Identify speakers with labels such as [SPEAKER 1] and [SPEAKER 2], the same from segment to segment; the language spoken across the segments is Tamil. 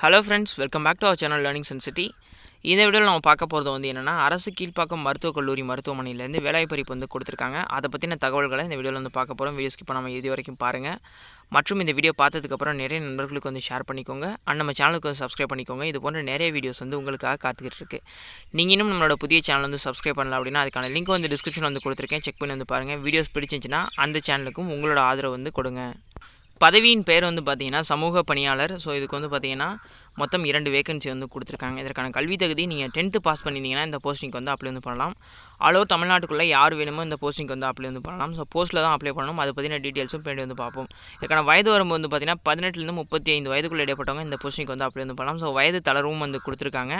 [SPEAKER 1] hello friends welcome back to our channel learning சென்சிட்டி சிட்டி இந்த வீடியோவில் நம்ம பார்க்க போகிறது வந்து என்னென்னா அரசு கீழ்ப்பாக்கம் மருத்துவக் கல்லூரி மருத்துவமனையிலேருந்து வேலைவாய்ப்பறிப்பு வந்து கொடுத்துருக்காங்க அதை பற்றின தகவல்களை இந்த வீடியோவில் வந்து பார்க்க போகிறோம் வீடியோ ஸ்கிப் பண்ணாமல் இது வரைக்கும் பாருங்கள் மற்றும் இந்த வீடியோ பார்த்ததுக்கப்புறம் நிறைய நண்பர்களுக்கு வந்து ஷேர் பண்ணிக்கோங்க அண்ட் நம்ம சேனலுக்கு வந்து சப்ஸ்கிரைப் பண்ணிக்கோங்க இது போன்ற நிறைய வீடியோஸ் வந்து உங்களுக்காக காத்துக்கிட்டு இருக்குது நீங்கள் இன்னும் நம்மளோட புதிய சேனல் வந்து சப்ஸ்கிரைப் பண்ணலாம் அப்படின்னா அதுக்கான லிங்க் வந்து டிஸ்கிரிப்ஷன் வந்து கொடுத்துருக்கேன் செக் பண்ணி வந்து பாருங்கள் வீடியோஸ் பிடிச்சிருந்துச்சுன்னா அந்த சேனலுக்கும் உங்களோட ஆதரவு வந்து கொடுங்க பதவியின் பேர் வந்து பார்த்தீங்கன்னா சமூக பணியாளர் ஸோ இதுக்கு வந்து பார்த்தீங்கன்னா மொத்தம் இரண்டு வேகன்சி வந்து கொடுத்துருக்காங்க இதற்கான கல்வி தகுதி நீங்கள் டென்த்து பாஸ் பண்ணியிருந்தீங்கன்னா இந்த போஸ்டிங்க்கு வந்து அப்ளை வந்து பண்ணலாம் ஆல் ஓவர் தமிழ்நாட்டுக்குள்ளே யார் வேணுமோ இந்த போஸ்டிங்க்கு வந்து அப்ளை வந்து பண்ணலாம் ஸோ போஸ்ட்டில் தான் அப்ளை பண்ணணும் அதை பற்றின டீட்டெயில்ஸும் பின்னாடி வந்து பார்ப்போம் இதற்கான வயது வரம்பு வந்து பார்த்தீங்கன்னா பதினெட்டுலேருந்து முப்பத்தி ஐந்து வயதுக்குள்ளே இடைப்பட்டவங்க இந்த போஸ்டிங்க்கு வந்து அப்ளை வந்து பண்ணலாம் ஸோ வயது தளர்வும் வந்து கொடுத்துருக்காங்க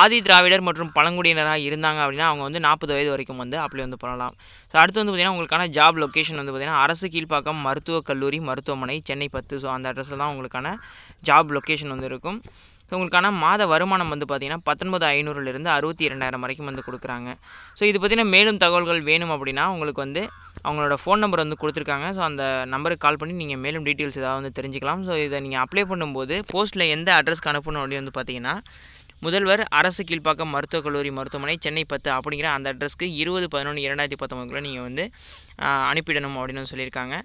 [SPEAKER 1] ஆதி திராவிடர் மற்றும் பழங்குடியினராக இருந்தாங்க அப்படின்னா அவங்க வந்து நாற்பது வயது வரைக்கும் வந்து அப்ளை வந்து பண்ணலாம் ஸோ அடுத்து வந்து பார்த்திங்கன்னா உங்களுக்கான ஜாப் லொக்கேஷன் வந்து பார்த்திங்கன்னா அரசு கீழ்ப்பாக்கம் மருத்துவக் கல்லூரி மருத்துவமனை சென்னை பத்து ஸோ அந்த அட்ரஸில் தான் உங்களுக்கான ஜாப் லொக்கேஷன் வந்து இருக்கும் ஸோ உங்களுக்கான மாத வருமானம் வந்து பார்த்திங்கன்னா பத்தொன்பது ஐநூறுலேருந்து அறுபத்தி இரண்டாயிரம் வரைக்கும் வந்து கொடுக்குறாங்க ஸோ இது பற்றின மேலும் தகவல்கள் வேணும் அப்படின்னா உங்களுக்கு வந்து அவங்களோட ஃபோன் நம்பர் வந்து கொடுத்துருக்காங்க ஸோ அந்த நம்பருக்கு கால் பண்ணி நீங்கள் மேலும் டீட்டெயில்ஸ் ஏதாவது வந்து தெரிஞ்சுக்கலாம் ஸோ இதை நீங்கள் அப்ளை பண்ணும்போது போஸ்ட்டில் எந்த அட்ரஸ்க்கு அனுப்பணும் அப்படின்னு வந்து பார்த்தீங்கன்னா முதல்வர் அரசு கீழ்ப்பாக்கம் மருத்துவக் கல்லூரி மருத்துவமனை சென்னை பத்து அப்படிங்கிற அந்த அட்ரஸ்க்கு இருபது பதினொன்று இரண்டாயிரத்தி பத்தொம்பதுக்குள்ளே நீங்கள் வந்து அனுப்பிடணும் அப்படின்னு சொல்லியிருக்காங்க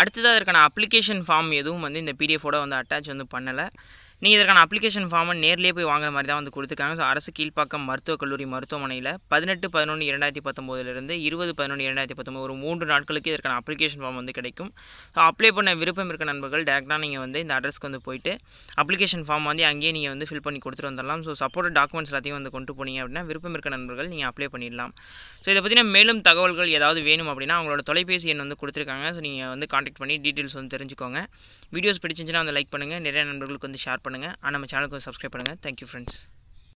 [SPEAKER 1] அடுத்ததாக அதற்கான அப்ளிகேஷன் ஃபார்ம் எதுவும் வந்து இந்த பிடிஎஃபோட வந்து அட்டாச் வந்து பண்ணலை நீங்கள் இதற்கான அப்ளிகேஷன் ஃபார்மை நேர்லேயே போய் வாங்குற மாதிரி தான் வந்து கொடுத்துருக்காங்க ஸோ அரசு கீழ்ப்பாக்கம் மருத்துவக் கல்லூரி மருத்துவமனையில் பதினெட்டு பதினொன்று இரண்டாயிரத்தி பத்தொம்போதுலேருந்து இருபது பதினொன்று இரண்டாயிரத்தி பத்தொம்போது ஒரு மூன்று நாட்களுக்கு இதற்கான அப்ளிகேஷன் ஃபார்ம் வந்து கிடைக்கும் ஸோ அப்ளை பண்ண விருப்பம் இருக்க நண்பர்கள் டேரெக்டாக நீங்கள் வந்து இந்த அட்ரஸ்க்கு வந்து போயிட்டு அப்ளிகேஷன் ஃபார்ம் வந்து அங்கேயே நீங்கள் வந்து ஃபில் பண்ணி கொடுத்துட்டு வந்துடலாம் ஸோ சப்போர்ட் டாக்குமெண்ட்ஸ் எல்லாத்தையும் வந்து கொண்டு போனீங்க அப்படின்னா விருப்பம் இருக்க நண்பர்கள் நீங்கள் அப்ளை பண்ணிடலாம் ஸோ இதை பற்றின மேலும் தகவல்கள் ஏதாவது வேணும் அப்படின்னா அவங்களோட தொலைபேசி எண் வந்து கொடுத்துருக்காங்க ஸோ நீங்கள் வந்து காண்டாக்ட் பண்ணி டீட்டெயில்ஸ் வந்து தெரிஞ்சுக்கோங்க வீடியோஸ் பிடிச்சிருந்துச்சுன்னா வந்து லைக் பண்ணுங்கள் நிறைய நண்பர்களுக்கு வந்து ஷேர் பண்ணுங்கள் நம்ம சேனலுக்கு சப்ஸ்கிரைப் பண்ணுங்கள் தேங்க்யூ ஃப்ரெண்ட்ஸ்